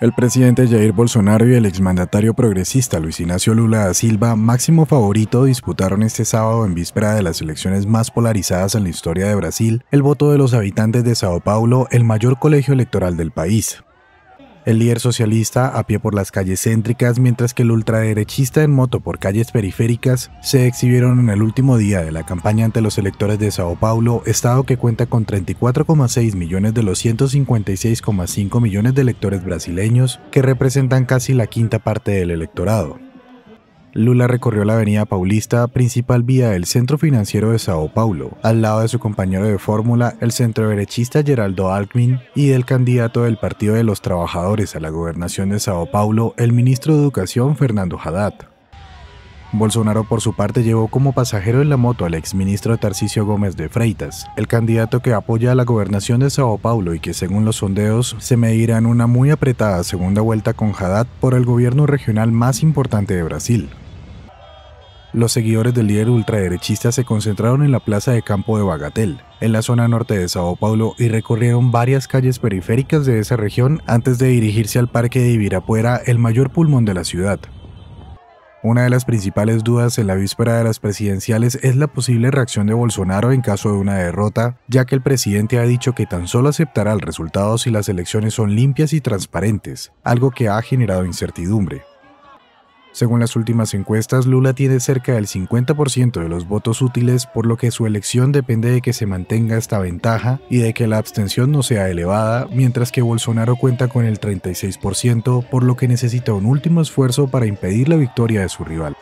El presidente Jair Bolsonaro y el exmandatario progresista Luis Ignacio Lula da Silva, máximo favorito, disputaron este sábado en víspera de las elecciones más polarizadas en la historia de Brasil, el voto de los habitantes de Sao Paulo, el mayor colegio electoral del país el líder socialista a pie por las calles céntricas, mientras que el ultraderechista en moto por calles periféricas se exhibieron en el último día de la campaña ante los electores de Sao Paulo, estado que cuenta con 34,6 millones de los 156,5 millones de electores brasileños, que representan casi la quinta parte del electorado. Lula recorrió la avenida Paulista, principal vía del centro financiero de Sao Paulo, al lado de su compañero de fórmula, el centro derechista Geraldo Alckmin, y del candidato del Partido de los Trabajadores a la gobernación de Sao Paulo, el ministro de Educación Fernando Haddad. Bolsonaro por su parte llevó como pasajero en la moto al exministro Tarcisio Gómez de Freitas, el candidato que apoya a la gobernación de Sao Paulo y que según los sondeos se medirá en una muy apretada segunda vuelta con Haddad por el gobierno regional más importante de Brasil. Los seguidores del líder ultraderechista se concentraron en la plaza de campo de Bagatel, en la zona norte de Sao Paulo, y recorrieron varias calles periféricas de esa región antes de dirigirse al parque de Ibirapuera, el mayor pulmón de la ciudad. Una de las principales dudas en la víspera de las presidenciales es la posible reacción de Bolsonaro en caso de una derrota, ya que el presidente ha dicho que tan solo aceptará el resultado si las elecciones son limpias y transparentes, algo que ha generado incertidumbre. Según las últimas encuestas, Lula tiene cerca del 50% de los votos útiles, por lo que su elección depende de que se mantenga esta ventaja y de que la abstención no sea elevada, mientras que Bolsonaro cuenta con el 36%, por lo que necesita un último esfuerzo para impedir la victoria de su rival.